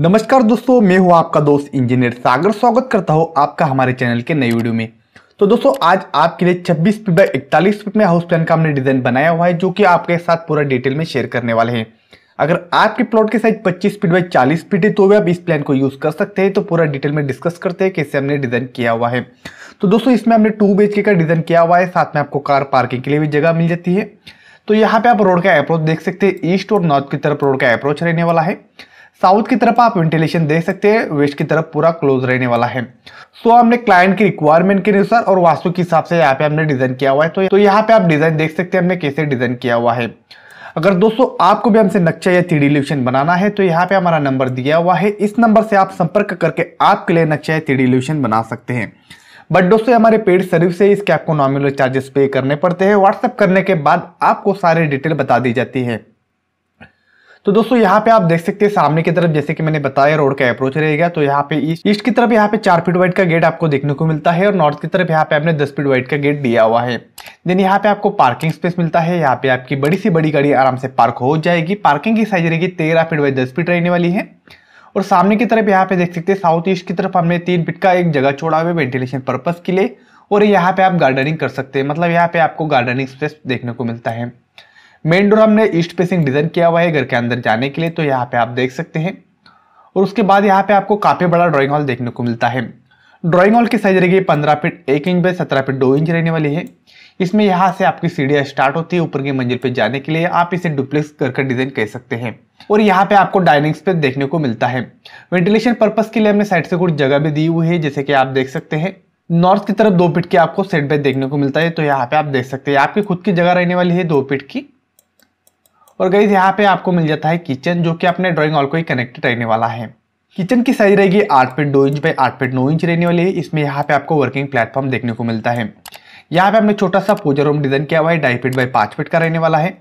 नमस्कार दोस्तों मैं हूं आपका दोस्त इंजीनियर सागर स्वागत करता हूं आपका हमारे चैनल के नई वीडियो में तो दोस्तों आज आपके लिए 26 फीट बाई इकतालीस फीट में हाउस प्लान का हमने डिजाइन बनाया हुआ है जो कि आपके साथ पूरा डिटेल में शेयर करने वाले हैं अगर आपके प्लॉट के साइज 25 फीट बाई 40 फीट है तो भी आप इस प्लान को यूज कर सकते हैं तो पूरा डिटेल में डिस्कस करते हैं कैसे हमने डिजाइन किया हुआ है तो दोस्तों इसमें हमने टू बी का डिजाइन किया हुआ है साथ में आपको कार पार्किंग के लिए भी जगह मिल जाती है तो यहाँ पे आप रोड का अप्रोच देख सकते हैं ईस्ट और नॉर्थ की तरफ रोड का अप्रोच रहने वाला है साउथ की तरफ आप वेंटिलेशन देख सकते हैं वेस्ट की तरफ पूरा क्लोज रहने वाला है सो so, हमने क्लाइंट की रिक्वायरमेंट के अनुसार और वास्तु के हिसाब से यहाँ पे हमने डिजाइन किया हुआ है तो, तो यहाँ पे आप डिजाइन देख सकते हैं हमने कैसे डिजाइन किया हुआ है अगर दोस्तों आपको भी हमसे नक्शा या थ्री डी बनाना है तो यहाँ पे हमारा नंबर दिया हुआ है इस नंबर से आप संपर्क करके आपके लिए नक्शा या थ्री डी बना सकते हैं बट दोस्तों हमारे पेड सर्विस से इसके आपको नॉमिनल चार्जेस पे करने पड़ते हैं व्हाट्सअप करने के बाद आपको सारे डिटेल बता दी जाती है तो दोस्तों यहाँ पे आप देख सकते हैं सामने की तरफ जैसे कि मैंने बताया रोड का अप्रोच रहेगा तो यहाँ पे ईस्ट की तरफ यहाँ पे चार फीट वाइड का गेट आपको देखने को मिलता है और नॉर्थ की तरफ यहाँ पे आपने दस फीट वाइड का गेट दिया हुआ है देन यहाँ पे आपको पार्किंग स्पेस मिलता है यहाँ पे आपकी बड़ी सी बड़ी गाड़ी आराम से पार्क हो जाएगी पार्किंग की साइज रहेगी तेरह फीट बाई दस फीट रहने वाली है और सामने की तरफ यहाँ पे देख सकते हैं साउथ ईस्ट की तरफ हमने तीन फीट का एक जगह छोड़ा हुआ है वेंटिलेशन पर्पज के लिए और यहाँ पे आप गार्डनिंग कर सकते हैं मतलब यहाँ पे आपको गार्डनिंग स्पेस देखने को मिलता है मेन डोर हमने ईस्ट फेसिंग डिज़ाइन किया हुआ है घर के अंदर जाने के लिए तो यहाँ पे आप देख सकते हैं और उसके बाद यहाँ पे आपको काफ़ी बड़ा ड्राइंग हॉल देखने को मिलता है ड्राइंग हॉल की साइज रहेगी पंद्रह फीट एक इंच बाय सत्रह फीट दो इंच रहने वाली है इसमें यहाँ से आपकी सीढ़ियाँ स्टार्ट होती है ऊपर की मंजिल पर जाने के लिए आप इसे डुप्लेक्स घर का डिज़ाइन कह सकते हैं और यहाँ पे आपको डाइनिंग स्पेस देखने को मिलता है वेंटिलेशन पर्पज़ के लिए हमने साइड से कुछ जगह भी दी हुई है जैसे कि आप देख सकते हैं नॉर्थ की तरफ दो फीट की आपको सेट बैक देखने को मिलता है तो यहाँ पे आप देख सकते हैं आपकी खुद की जगह रहने वाली है दो फीट की और गई यहाँ पे आपको मिल जाता है किचन जो कि अपने ड्राइंग हॉल को ही कनेक्टेड रहने वाला है किचन की साइज रहेगी आठ फिट दो इंच बाई आठ फिट नौ इंच रहने वाली है इसमें यहाँ पे आपको वर्किंग प्लेटफॉर्म देखने को मिलता है यहाँ पे हमने छोटा सा पूजा रूम डिजाइन किया हुआ है ढाई फीट बाई पाँच फीट का रहने वाला है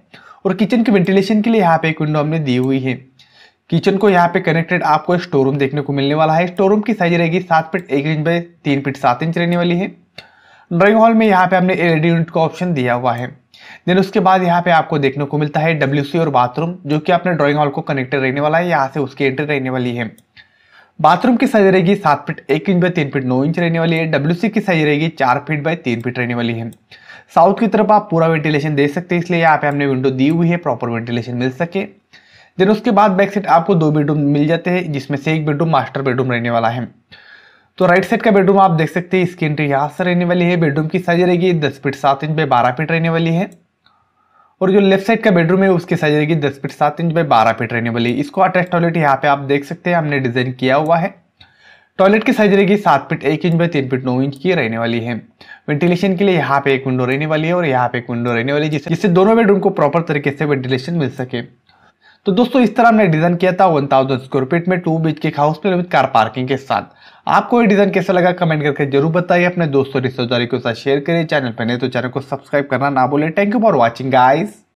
और किचन की वेंटिलेशन के लिए यहाँ पे एक विंडो हमने दी हुई है किचन को यहाँ पे कनेक्टेड आपको स्टोर रूम देखने को मिलने वाला है स्टोर रूम की साइज रहेगी सात फीट एक इंच बाई तीन फीट सात इंच रहने वाली है ड्राइंग हॉल में यहाँ पे हमने एलईडी यूनिट का ऑप्शन दिया हुआ है देन उसके बाद यहाँ पे आपको देखने को मिलता है डब्ल्यू और बाथरूम जो कि अपने ड्राइंग हॉल को कनेक्टेड रहने वाला है यहाँ से उसकी एंट्री रहने वाली है बाथरूम की साइज रहेगी सात फीट एक इंच बाय तीन फीट नौ इंच रहने वाली है डब्ल्यू की साइज रहेगी चार फीट बाय तीन फीट रहने वाली है साउथ की तरफ आप पूरा वेंटिलेशन दे सकते हैं इसलिए यहाँ पे हमने विंडो दी हुई है प्रॉपर वेंटिलेशन मिल सके देन उसके बाद बैक सेट आपको दो बेडरूम मिल जाते हैं जिसमें से एक बेडरूम मास्टर बेडरूम रहने वाला है तो राइट साइड का बेडरूम आप देख सकते हैं इसकी एंट्री यहाँ से रहने वाली है बेडरूम की साइज रहेगी दस फीट सात इंच बाय बारह फीट रहने वाली है और जो लेफ्ट साइड का बेडरूम है उसकी साइज रहेगी दस फीट सात इंच बाय बारह फीट रहने वाली इसको अटैच टॉयलेट यहाँ पे आप देख सकते हैं हमने डिजाइन किया हुआ है टॉयलेट की साइज रहेगी सात फीट एक इंच बाय तीन फीट नौ इंच की रहने वाली है वेंटिलेशन के लिए यहाँ पे एक विंडो रहने वाली है और यहाँ पे एक विंडो रहने वाली है जिससे दोनों बेडरूम को प्रॉपर तरीके से वेंटिलेशन मिल सके तो दोस्तों इस तरह हमने डिजाइन किया था वन थाउजेंड स्क्वायर फीट में टू बीच के हाउस में विद कार पार्किंग के साथ आपको ये डिजाइन कैसा लगा कमेंट करके जरूर बताइए अपने दोस्तों रिश्तेदारी के साथ शेयर करिए चैनल पर नहीं तो चैनल को सब्सक्राइब करना ना बोले thank you for watching guys